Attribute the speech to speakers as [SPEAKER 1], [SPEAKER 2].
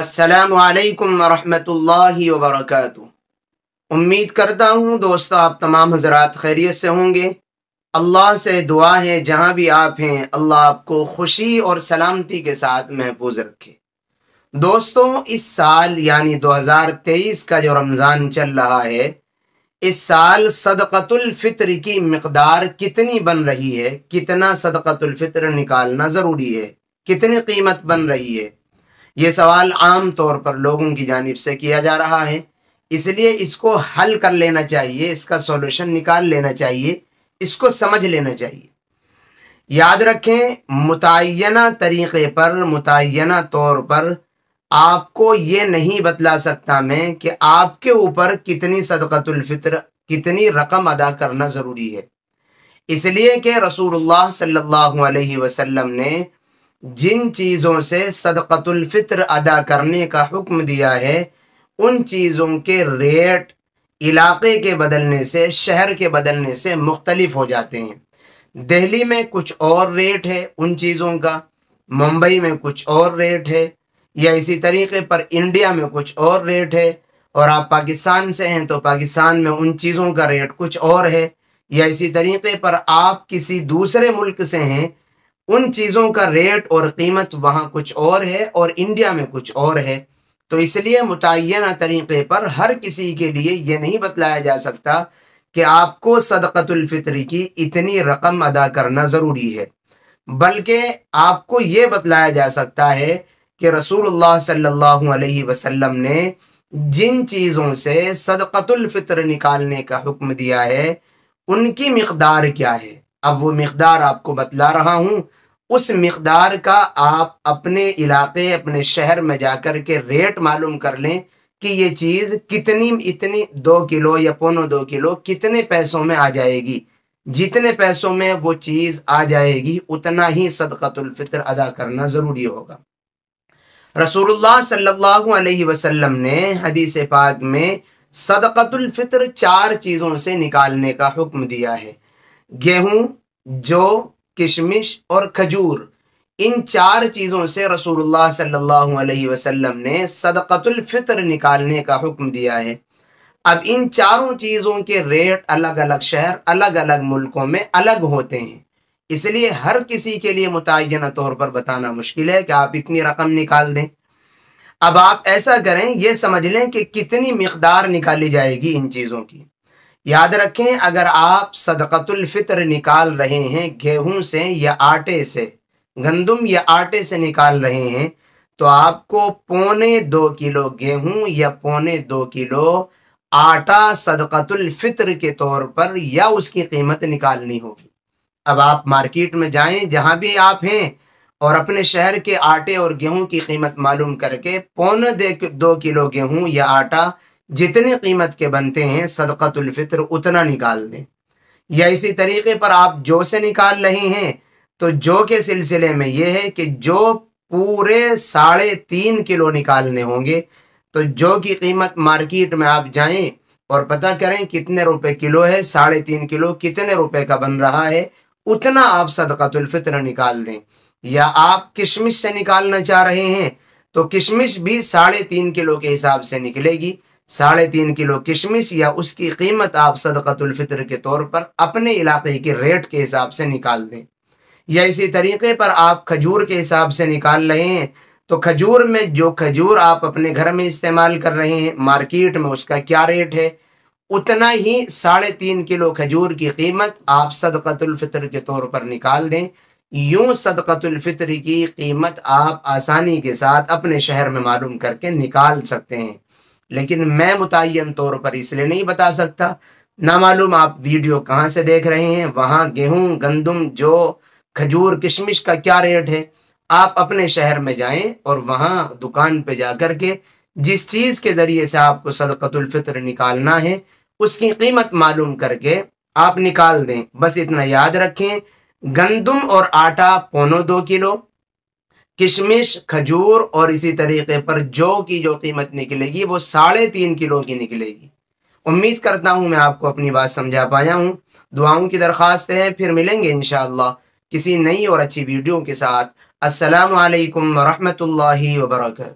[SPEAKER 1] असलकम वरहमतुल्लाहि वबरकatuह उम्मीद करता हूँ दोस्तों आप तमाम हजरात खैरियत से होंगे अल्लाह से दुआ है जहाँ भी आप हैं अल्लाह आपको खुशी और सलामती के साथ महफूज रखे दोस्तों इस साल यानी 2023 का जो रमज़ान चल रहा है इस साल सदक़तुल्फ़ित्र की मकदार कितनी बन रही है कितना सदक़तुल्फ़ित्र निकालना ज़रूरी है कितनी कीमत बन रही है ये सवाल आम तौर पर लोगों की जानब से किया जा रहा है इसलिए इसको हल कर लेना चाहिए इसका सॉल्यूशन निकाल लेना चाहिए इसको समझ लेना चाहिए याद रखें मुतना तरीक़े पर मुतना तौर पर आपको ये नहीं बतला सकता मैं कि आपके ऊपर कितनी सदक़तुल्फ़ितर कितनी रकम अदा करना ज़रूरी है इसलिए कि रसूलुल्लाह सल्लल्लाहु अलैहि वसल्लम ने जिन चीज़ों से सदक़तुल्फ़ित्र अदा करने का हुक्म दिया है उन चीज़ों के रेट इलाके के बदलने से शहर के बदलने से मुख्तलिफ हो जाते हैं दिल्ली में कुछ और रेट है उन चीज़ों का मुंबई में कुछ और रेट है या इसी तरीके पर इंडिया में कुछ और रेट है और आप पाकिस्तान से हैं तो पाकिस्तान में उन चीज़ों का रेट कुछ और है या इसी तरीके पर आप किसी दूसरे मुल्क से हैं उन चीज़ों का रेट और कीमत वहां कुछ और है और इंडिया में कुछ और है तो इसलिए मुतन तरीक़े पर हर किसी के लिए यह नहीं बतलाया जा सकता कि आपको सदक़तुल्फ़ितरी की इतनी रकम अदा करना ज़रूरी है बल्कि आपको ये बतलाया जा सकता है कि रसूल सल्लल्लाहु अलैहि वसल्लम ने जिन चीज़ों से सदक़तुल्फ़ितर निकालने का हुक्म दिया है उनकी मकदार क्या है अब वो मकदार आपको बतला रहा हूँ उस मकदार का आप अपने इलाके अपने शहर में जाकर के रेट मालूम कर लें कि ये चीज़ कितनी इतनी दो किलो या पौनों दो किलो कितने पैसों में आ जाएगी जितने पैसों में वो चीज़ आ जाएगी उतना ही सदक़तुल्फ़ितर अदा करना ज़रूरी होगा रसूलुल्लाह सल्लल्लाहु अलैहि वसल्लम ने हदीस पाक में सदक़तुल्फ़ितर चार चीज़ों से निकालने का हुक्म दिया है गेहूँ जो किशमिश और खजूर इन चार चीज़ों से रसूलुल्लाह सल्लल्लाहु अलैहि वसल्लम ने सदकतुल फितर निकालने का हुक्म दिया है अब इन चारों चीज़ों के रेट अलग अलग शहर अलग अलग मुल्कों में अलग होते हैं इसलिए हर किसी के लिए मुतन तौर पर बताना मुश्किल है कि आप इतनी रकम निकाल दें अब आप ऐसा करें यह समझ लें कि कितनी मकदार निकाली जाएगी इन चीज़ों की याद रखें अगर आप सदकतुल्फितर निकाल रहे हैं गेहूं से या आटे से गंदम या आटे से निकाल रहे हैं तो आपको पौने दो किलो गेहूं या पौने दो किलो आटा सदकतुल्फितर के तौर पर या उसकी कीमत निकालनी होगी अब आप मार्केट में जाएं जहां भी आप हैं और अपने शहर के आटे और गेहूं की कीमत मालूम करके पौने दो किलो गेहूं या आटा जितनी कीमत के बनते हैं सदक़तुल्फ़ितर उतना निकाल दें या इसी तरीके पर आप जो से निकाल रहे हैं तो जो के सिलसिले में यह है कि जो पूरे साढ़े तीन किलो निकालने होंगे तो जो की कीमत मार्केट में आप जाएं और पता करें कितने रुपए किलो है साढ़े तीन किलो कितने रुपए का बन रहा है उतना आप सदक़तुल्फ़ितर निकाल दें या आप किशमिश से निकालना चाह रहे हैं तो किशमिश भी साढ़े तीन किलो के हिसाब से निकलेगी साढ़े तीन किलो किशमिश या उसकी कीमत आप सदकतुल्फितर के तौर पर अपने इलाके के रेट के हिसाब से निकाल दें या इसी तरीके पर आप खजूर के हिसाब से निकाल रहे हैं तो खजूर में जो खजूर आप अपने घर में इस्तेमाल कर रहे हैं मार्केट में उसका क्या रेट है उतना ही साढ़े तीन किलो खजूर की कीमत आप सदकतुल्फितर के तौर पर निकाल दें यूं सदकतुल्फितर की कीमत आप आसानी के साथ अपने शहर में मालूम करके निकाल सकते हैं लेकिन मैं मुतन तौर पर इसलिए नहीं बता सकता ना मालूम आप वीडियो कहाँ से देख रहे हैं वहाँ गेहूँ गंदम जो खजूर किशमिश का क्या रेट है आप अपने शहर में जाएं और वहाँ दुकान पे जा कर के जिस चीज़ के ज़रिए से आपको सदकतुल्फ़ितर निकालना है उसकी कीमत मालूम करके आप निकाल दें बस इतना याद रखें गंदम और आटा पौनों दो किलो किशमिश खजूर और इसी तरीके पर जौ की जो कीमत निकलेगी वो साढ़े तीन किलो की निकलेगी उम्मीद करता हूँ मैं आपको अपनी बात समझा पाया हूँ दुआओं की दरख्वास्त है फिर मिलेंगे इन किसी नई और अच्छी वीडियो के साथ असलकम वरहमल वर्का